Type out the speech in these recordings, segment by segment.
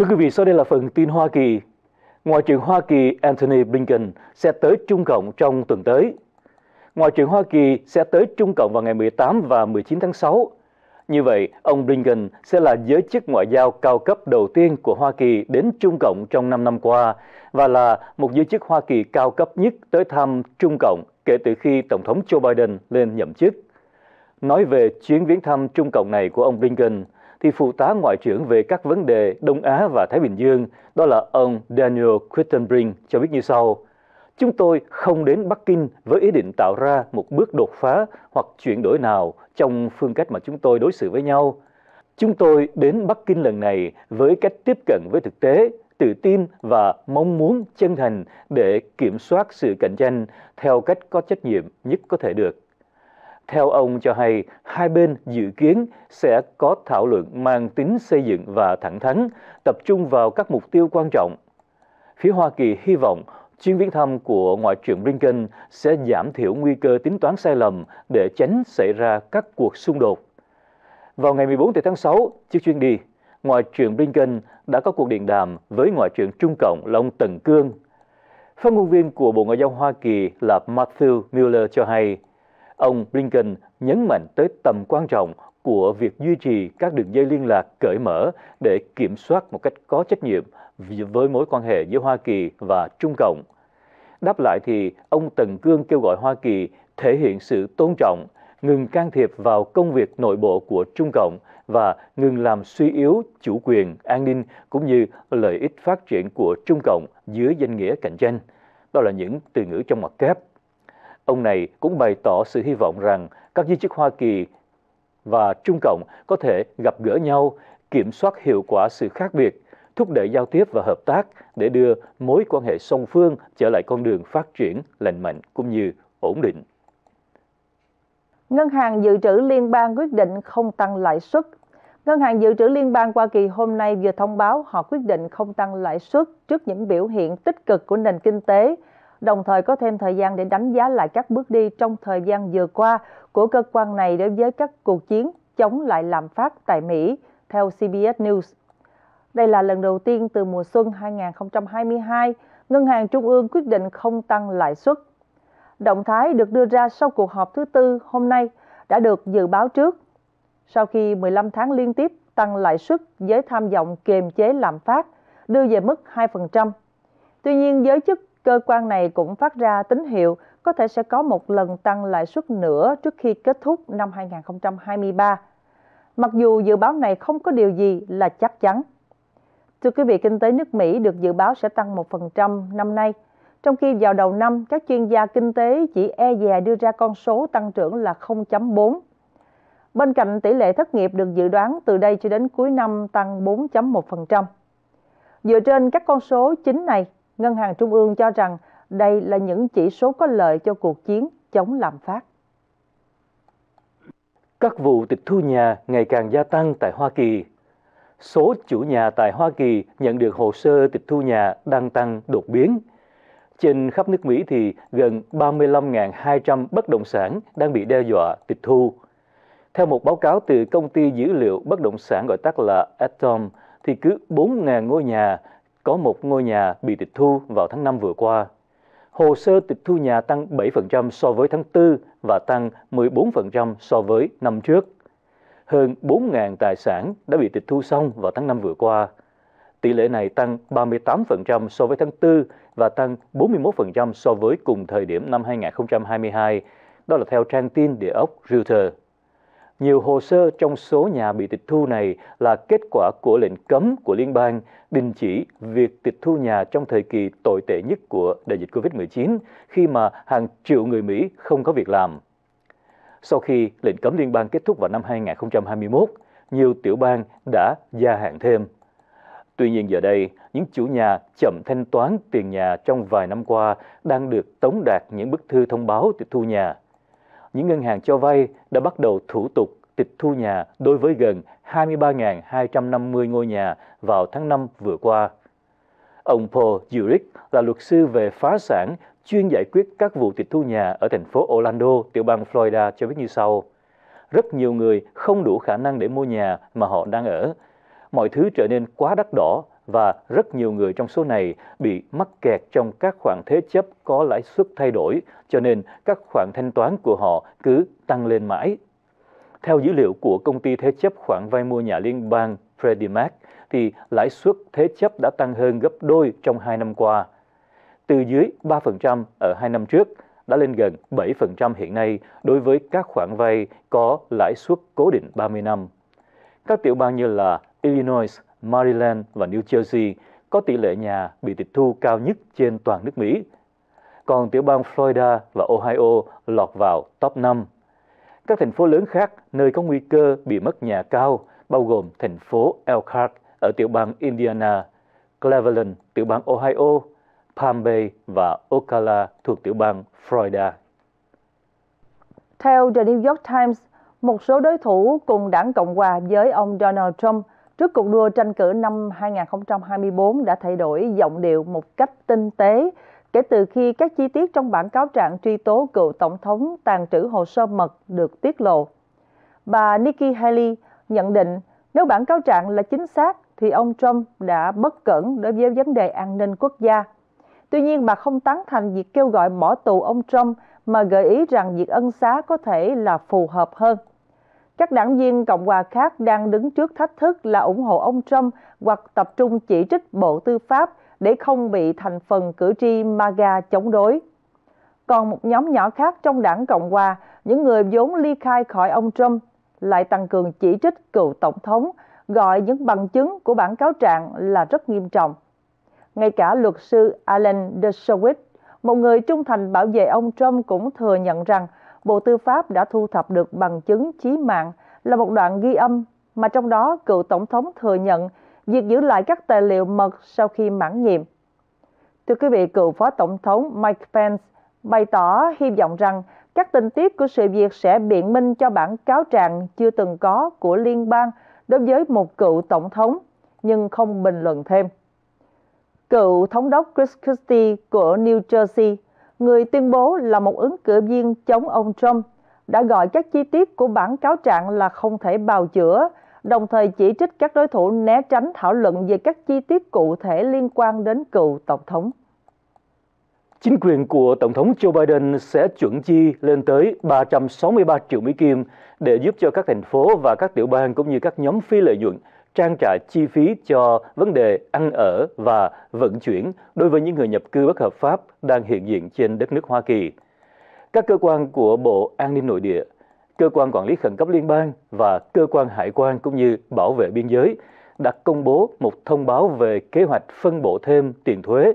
Thưa quý vị, sau đây là phần tin Hoa Kỳ. Ngoại trưởng Hoa Kỳ Antony Blinken sẽ tới Trung Cộng trong tuần tới. Ngoại trưởng Hoa Kỳ sẽ tới Trung Cộng vào ngày 18 và 19 tháng 6. Như vậy, ông Blinken sẽ là giới chức ngoại giao cao cấp đầu tiên của Hoa Kỳ đến Trung Cộng trong 5 năm qua và là một giới chức Hoa Kỳ cao cấp nhất tới thăm Trung Cộng kể từ khi Tổng thống Joe Biden lên nhậm chức. Nói về chuyến viếng thăm Trung Cộng này của ông Blinken, thì phụ tá ngoại trưởng về các vấn đề Đông Á và Thái Bình Dương, đó là ông Daniel Quittenbrink cho biết như sau. Chúng tôi không đến Bắc Kinh với ý định tạo ra một bước đột phá hoặc chuyển đổi nào trong phương cách mà chúng tôi đối xử với nhau. Chúng tôi đến Bắc Kinh lần này với cách tiếp cận với thực tế, tự tin và mong muốn chân thành để kiểm soát sự cạnh tranh theo cách có trách nhiệm nhất có thể được. Theo ông cho hay, hai bên dự kiến sẽ có thảo luận mang tính xây dựng và thẳng thắn, tập trung vào các mục tiêu quan trọng. Phía Hoa Kỳ hy vọng chuyến viếng thăm của Ngoại trưởng Blinken sẽ giảm thiểu nguy cơ tính toán sai lầm để tránh xảy ra các cuộc xung đột. Vào ngày 14 tháng 6, trước chuyến đi, Ngoại trưởng Blinken đã có cuộc điện đàm với Ngoại trưởng Trung Cộng là Tần Cương. Phát ngôn viên của Bộ Ngoại giao Hoa Kỳ là Matthew Miller cho hay, ông Blinken nhấn mạnh tới tầm quan trọng của việc duy trì các đường dây liên lạc cởi mở để kiểm soát một cách có trách nhiệm với mối quan hệ giữa Hoa Kỳ và Trung Cộng. Đáp lại thì ông Tần Cương kêu gọi Hoa Kỳ thể hiện sự tôn trọng, ngừng can thiệp vào công việc nội bộ của Trung Cộng và ngừng làm suy yếu chủ quyền, an ninh cũng như lợi ích phát triển của Trung Cộng dưới danh nghĩa cạnh tranh. Đó là những từ ngữ trong mặt kép Ông này cũng bày tỏ sự hy vọng rằng các giới chức Hoa Kỳ và Trung Cộng có thể gặp gỡ nhau, kiểm soát hiệu quả sự khác biệt, thúc đẩy giao tiếp và hợp tác để đưa mối quan hệ song phương trở lại con đường phát triển lành mạnh cũng như ổn định. Ngân hàng dự trữ liên bang quyết định không tăng lãi suất. Ngân hàng dự trữ liên bang Hoa Kỳ hôm nay vừa thông báo họ quyết định không tăng lãi suất trước những biểu hiện tích cực của nền kinh tế đồng thời có thêm thời gian để đánh giá lại các bước đi trong thời gian vừa qua của cơ quan này đối với các cuộc chiến chống lại lạm phát tại Mỹ, theo CBS News. Đây là lần đầu tiên từ mùa xuân 2022, Ngân hàng Trung ương quyết định không tăng lãi suất. Động thái được đưa ra sau cuộc họp thứ tư hôm nay đã được dự báo trước. Sau khi 15 tháng liên tiếp tăng lãi suất với tham vọng kiềm chế lạm phát, đưa về mức 2%. Tuy nhiên, giới chức cơ quan này cũng phát ra tín hiệu có thể sẽ có một lần tăng lãi suất nữa trước khi kết thúc năm 2023. Mặc dù dự báo này không có điều gì là chắc chắn. Thưa quý vị, kinh tế nước Mỹ được dự báo sẽ tăng 1% năm nay, trong khi vào đầu năm các chuyên gia kinh tế chỉ e dè đưa ra con số tăng trưởng là 0.4. Bên cạnh tỷ lệ thất nghiệp được dự đoán từ đây cho đến cuối năm tăng 4.1%. Dựa trên các con số chính này, Ngân hàng Trung ương cho rằng đây là những chỉ số có lợi cho cuộc chiến chống lạm phát. Các vụ tịch thu nhà ngày càng gia tăng tại Hoa Kỳ. Số chủ nhà tại Hoa Kỳ nhận được hồ sơ tịch thu nhà đang tăng đột biến. Trên khắp nước Mỹ thì gần 35.200 bất động sản đang bị đe dọa tịch thu. Theo một báo cáo từ công ty dữ liệu bất động sản gọi tắt là Atom, thì cứ 4.000 ngôi nhà có một ngôi nhà bị tịch thu vào tháng 5 vừa qua. Hồ sơ tịch thu nhà tăng 7% so với tháng 4 và tăng 14% so với năm trước. Hơn 4.000 tài sản đã bị tịch thu xong vào tháng 5 vừa qua. Tỷ lệ này tăng 38% so với tháng 4 và tăng 41% so với cùng thời điểm năm 2022, đó là theo trang tin địa ốc Reuters. Nhiều hồ sơ trong số nhà bị tịch thu này là kết quả của lệnh cấm của liên bang đình chỉ việc tịch thu nhà trong thời kỳ tồi tệ nhất của đại dịch Covid-19 khi mà hàng triệu người Mỹ không có việc làm. Sau khi lệnh cấm liên bang kết thúc vào năm 2021, nhiều tiểu bang đã gia hạn thêm. Tuy nhiên giờ đây, những chủ nhà chậm thanh toán tiền nhà trong vài năm qua đang được tống đạt những bức thư thông báo tịch thu nhà những ngân hàng cho vay đã bắt đầu thủ tục tịch thu nhà đối với gần 23.250 ngôi nhà vào tháng 5 vừa qua. Ông Paul Zurich là luật sư về phá sản chuyên giải quyết các vụ tịch thu nhà ở thành phố Orlando, tiểu bang Florida cho biết như sau. Rất nhiều người không đủ khả năng để mua nhà mà họ đang ở. Mọi thứ trở nên quá đắt đỏ và rất nhiều người trong số này bị mắc kẹt trong các khoản thế chấp có lãi suất thay đổi, cho nên các khoản thanh toán của họ cứ tăng lên mãi. Theo dữ liệu của công ty thế chấp khoản vay mua nhà liên bang Freddie Mac, thì lãi suất thế chấp đã tăng hơn gấp đôi trong 2 năm qua. Từ dưới 3% ở 2 năm trước đã lên gần 7% hiện nay đối với các khoản vay có lãi suất cố định 30 năm. Các tiểu bang như là Illinois, Maryland và New Jersey có tỷ lệ nhà bị tịch thu cao nhất trên toàn nước Mỹ. Còn tiểu bang Florida và Ohio lọt vào top 5. Các thành phố lớn khác nơi có nguy cơ bị mất nhà cao bao gồm thành phố Elkhart ở tiểu bang Indiana, Cleveland, tiểu bang Ohio, Palm Bay và Ocala thuộc tiểu bang Florida. Theo The New York Times, một số đối thủ cùng đảng Cộng hòa với ông Donald Trump – trước cuộc đua tranh cử năm 2024 đã thay đổi giọng điệu một cách tinh tế kể từ khi các chi tiết trong bản cáo trạng truy tố cựu tổng thống tàn trữ hồ sơ mật được tiết lộ. Bà Nikki Haley nhận định nếu bản cáo trạng là chính xác thì ông Trump đã bất cẩn đối với vấn đề an ninh quốc gia. Tuy nhiên bà không tán thành việc kêu gọi bỏ tù ông Trump mà gợi ý rằng việc ân xá có thể là phù hợp hơn. Các đảng viên Cộng hòa khác đang đứng trước thách thức là ủng hộ ông Trump hoặc tập trung chỉ trích Bộ Tư pháp để không bị thành phần cử tri MAGA chống đối. Còn một nhóm nhỏ khác trong đảng Cộng hòa, những người vốn ly khai khỏi ông Trump lại tăng cường chỉ trích cựu tổng thống, gọi những bằng chứng của bản cáo trạng là rất nghiêm trọng. Ngay cả luật sư Alan Dershowitz, một người trung thành bảo vệ ông Trump cũng thừa nhận rằng Bộ Tư pháp đã thu thập được bằng chứng chí mạng là một đoạn ghi âm mà trong đó cựu Tổng thống thừa nhận việc giữ lại các tài liệu mật sau khi mãn nhiệm. Thưa quý vị, cựu Phó Tổng thống Mike Pence bày tỏ hy vọng rằng các tình tiết của sự việc sẽ biện minh cho bản cáo trạng chưa từng có của liên bang đối với một cựu tổng thống, nhưng không bình luận thêm. Cựu thống đốc Chris Christie của New Jersey người tuyên bố là một ứng cử viên chống ông Trump, đã gọi các chi tiết của bản cáo trạng là không thể bào chữa, đồng thời chỉ trích các đối thủ né tránh thảo luận về các chi tiết cụ thể liên quan đến cựu Tổng thống. Chính quyền của Tổng thống Joe Biden sẽ chuẩn chi lên tới 363 triệu Mỹ Kim để giúp cho các thành phố và các tiểu bang cũng như các nhóm phi lợi nhuận trang trải chi phí cho vấn đề ăn ở và vận chuyển đối với những người nhập cư bất hợp pháp đang hiện diện trên đất nước Hoa Kỳ. Các cơ quan của Bộ An ninh Nội địa, Cơ quan Quản lý Khẩn cấp Liên bang và Cơ quan Hải quan cũng như Bảo vệ Biên giới đã công bố một thông báo về kế hoạch phân bổ thêm tiền thuế.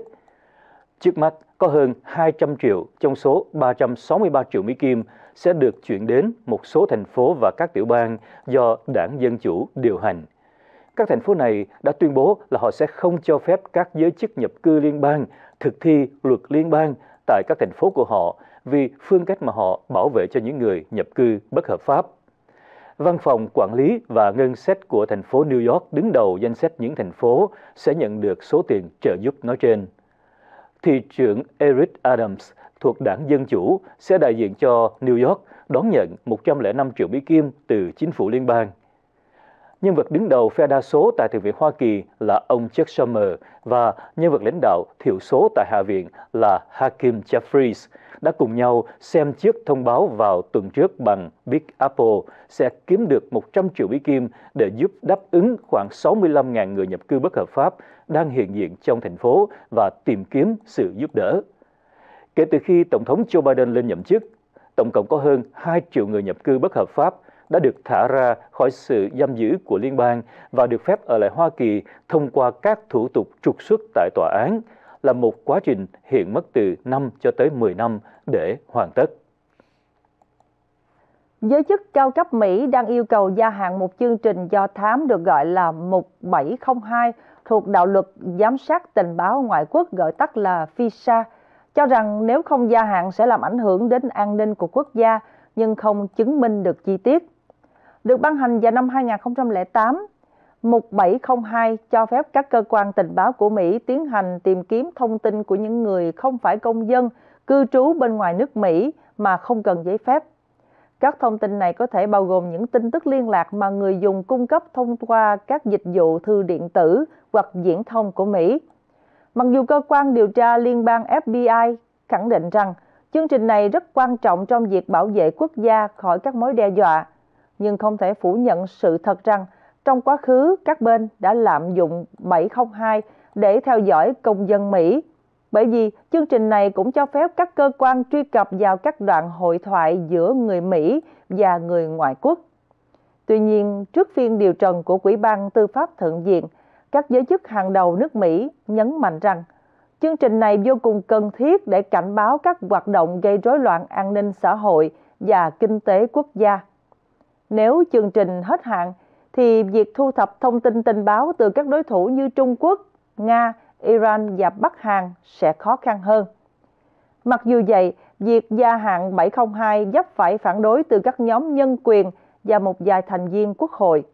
Trước mắt, có hơn 200 triệu trong số 363 triệu Mỹ Kim sẽ được chuyển đến một số thành phố và các tiểu bang do đảng Dân Chủ điều hành các thành phố này đã tuyên bố là họ sẽ không cho phép các giới chức nhập cư liên bang thực thi luật liên bang tại các thành phố của họ vì phương cách mà họ bảo vệ cho những người nhập cư bất hợp pháp. Văn phòng quản lý và ngân sách của thành phố New York đứng đầu danh sách những thành phố sẽ nhận được số tiền trợ giúp nói trên. Thị trưởng Eric Adams thuộc đảng Dân Chủ sẽ đại diện cho New York đón nhận 105 triệu Mỹ Kim từ chính phủ liên bang. Nhân vật đứng đầu phe đa số tại Thượng viện Hoa Kỳ là ông Chuck Schumer và nhân vật lãnh đạo thiểu số tại Hạ viện là Hakim Jeffries đã cùng nhau xem chiếc thông báo vào tuần trước bằng Big Apple sẽ kiếm được 100 triệu Mỹ Kim để giúp đáp ứng khoảng 65.000 người nhập cư bất hợp pháp đang hiện diện trong thành phố và tìm kiếm sự giúp đỡ. Kể từ khi Tổng thống Joe Biden lên nhậm chức, tổng cộng có hơn 2 triệu người nhập cư bất hợp pháp đã được thả ra khỏi sự giam giữ của liên bang và được phép ở lại Hoa Kỳ thông qua các thủ tục trục xuất tại tòa án, là một quá trình hiện mất từ 5 cho tới 10 năm để hoàn tất. Giới chức cao cấp Mỹ đang yêu cầu gia hạn một chương trình do thám được gọi là 1702 thuộc đạo luật giám sát tình báo ngoại quốc gọi tắt là FISA, cho rằng nếu không gia hạn sẽ làm ảnh hưởng đến an ninh của quốc gia nhưng không chứng minh được chi tiết được ban hành vào năm 2008. Mục 702 cho phép các cơ quan tình báo của Mỹ tiến hành tìm kiếm thông tin của những người không phải công dân cư trú bên ngoài nước Mỹ mà không cần giấy phép. Các thông tin này có thể bao gồm những tin tức liên lạc mà người dùng cung cấp thông qua các dịch vụ thư điện tử hoặc diễn thông của Mỹ. Mặc dù cơ quan điều tra liên bang FBI khẳng định rằng chương trình này rất quan trọng trong việc bảo vệ quốc gia khỏi các mối đe dọa, nhưng không thể phủ nhận sự thật rằng trong quá khứ các bên đã lạm dụng 702 để theo dõi công dân Mỹ. Bởi vì chương trình này cũng cho phép các cơ quan truy cập vào các đoạn hội thoại giữa người Mỹ và người ngoại quốc. Tuy nhiên, trước phiên điều trần của Quỹ ban Tư pháp Thượng viện, các giới chức hàng đầu nước Mỹ nhấn mạnh rằng chương trình này vô cùng cần thiết để cảnh báo các hoạt động gây rối loạn an ninh xã hội và kinh tế quốc gia. Nếu chương trình hết hạn, thì việc thu thập thông tin tình báo từ các đối thủ như Trung Quốc, Nga, Iran và Bắc Hàn sẽ khó khăn hơn. Mặc dù vậy, việc gia hạn 702 dấp phải phản đối từ các nhóm nhân quyền và một vài thành viên quốc hội.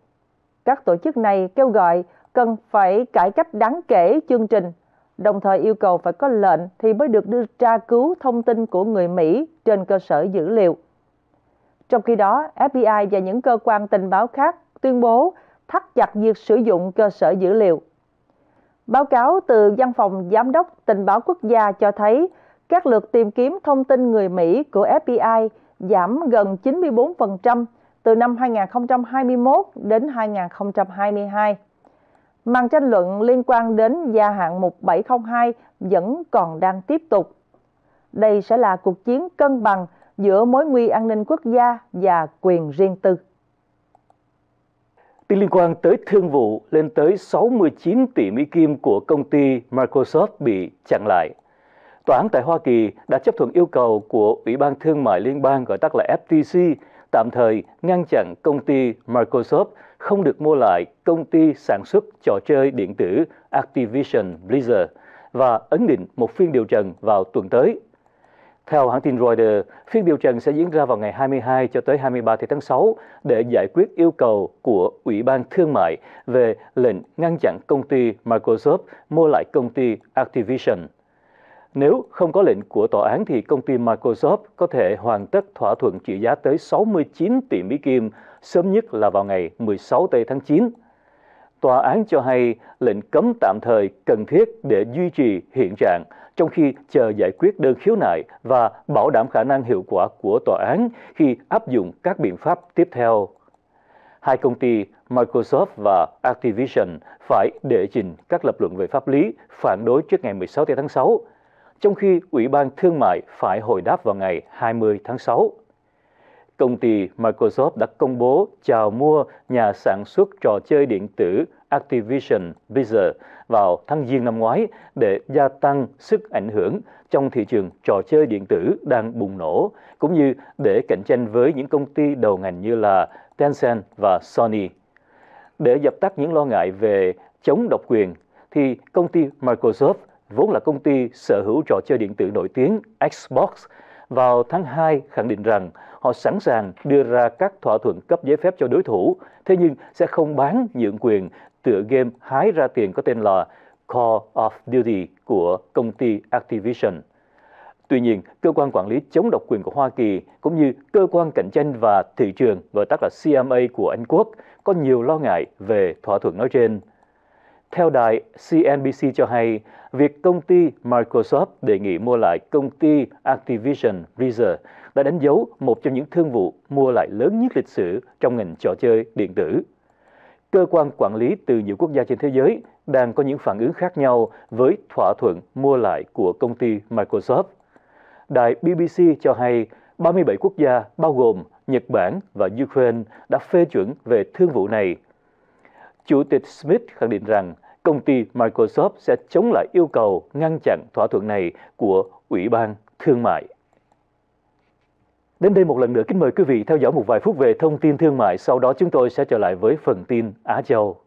Các tổ chức này kêu gọi cần phải cải cách đáng kể chương trình, đồng thời yêu cầu phải có lệnh thì mới được đưa tra cứu thông tin của người Mỹ trên cơ sở dữ liệu. Trong khi đó, FBI và những cơ quan tình báo khác tuyên bố thắt chặt việc sử dụng cơ sở dữ liệu. Báo cáo từ Văn phòng Giám đốc Tình báo Quốc gia cho thấy các lượt tìm kiếm thông tin người Mỹ của FBI giảm gần 94% từ năm 2021 đến 2022. Màn tranh luận liên quan đến gia hạn 1702 vẫn còn đang tiếp tục. Đây sẽ là cuộc chiến cân bằng giữa mối nguy an ninh quốc gia và quyền riêng tư. Tin liên quan tới thương vụ lên tới 69 tỷ Mỹ Kim của công ty Microsoft bị chặn lại. Tòa án tại Hoa Kỳ đã chấp thuận yêu cầu của Ủy ban Thương mại Liên bang gọi tắt là FTC tạm thời ngăn chặn công ty Microsoft không được mua lại công ty sản xuất trò chơi điện tử Activision Blizzard và ấn định một phiên điều trần vào tuần tới theo hãng tin Reuters, phiên điều trần sẽ diễn ra vào ngày 22 cho tới 23 tháng 6 để giải quyết yêu cầu của Ủy ban Thương mại về lệnh ngăn chặn công ty Microsoft mua lại công ty Activision. Nếu không có lệnh của tòa án thì công ty Microsoft có thể hoàn tất thỏa thuận trị giá tới 69 tỷ Mỹ Kim, sớm nhất là vào ngày 16 Tây tháng 9. Tòa án cho hay lệnh cấm tạm thời cần thiết để duy trì hiện trạng – trong khi chờ giải quyết đơn khiếu nại và bảo đảm khả năng hiệu quả của tòa án khi áp dụng các biện pháp tiếp theo. Hai công ty Microsoft và Activision phải đệ trình các lập luận về pháp lý phản đối trước ngày 16 tháng 6, trong khi Ủy ban Thương mại phải hồi đáp vào ngày 20 tháng 6 công ty Microsoft đã công bố chào mua nhà sản xuất trò chơi điện tử Activision Blizzard vào tháng Giêng năm ngoái để gia tăng sức ảnh hưởng trong thị trường trò chơi điện tử đang bùng nổ, cũng như để cạnh tranh với những công ty đầu ngành như là Tencent và Sony. Để dập tắt những lo ngại về chống độc quyền, thì công ty Microsoft, vốn là công ty sở hữu trò chơi điện tử nổi tiếng Xbox, vào tháng 2 khẳng định rằng họ sẵn sàng đưa ra các thỏa thuận cấp giấy phép cho đối thủ, thế nhưng sẽ không bán nhượng quyền tựa game hái ra tiền có tên là Call of Duty của công ty Activision. Tuy nhiên, cơ quan quản lý chống độc quyền của Hoa Kỳ cũng như cơ quan cạnh tranh và thị trường gọi tắt là CMA của Anh Quốc có nhiều lo ngại về thỏa thuận nói trên. Theo đài CNBC cho hay, việc công ty Microsoft đề nghị mua lại công ty Activision Blizzard đã đánh dấu một trong những thương vụ mua lại lớn nhất lịch sử trong ngành trò chơi điện tử cơ quan quản lý từ nhiều quốc gia trên thế giới đang có những phản ứng khác nhau với thỏa thuận mua lại của công ty Microsoft. Đài BBC cho hay 37 quốc gia bao gồm Nhật Bản và Ukraine đã phê chuẩn về thương vụ này. Chủ tịch Smith khẳng định rằng công ty Microsoft sẽ chống lại yêu cầu ngăn chặn thỏa thuận này của Ủy ban Thương mại. Đến đây một lần nữa kính mời quý vị theo dõi một vài phút về thông tin thương mại, sau đó chúng tôi sẽ trở lại với phần tin Á Châu.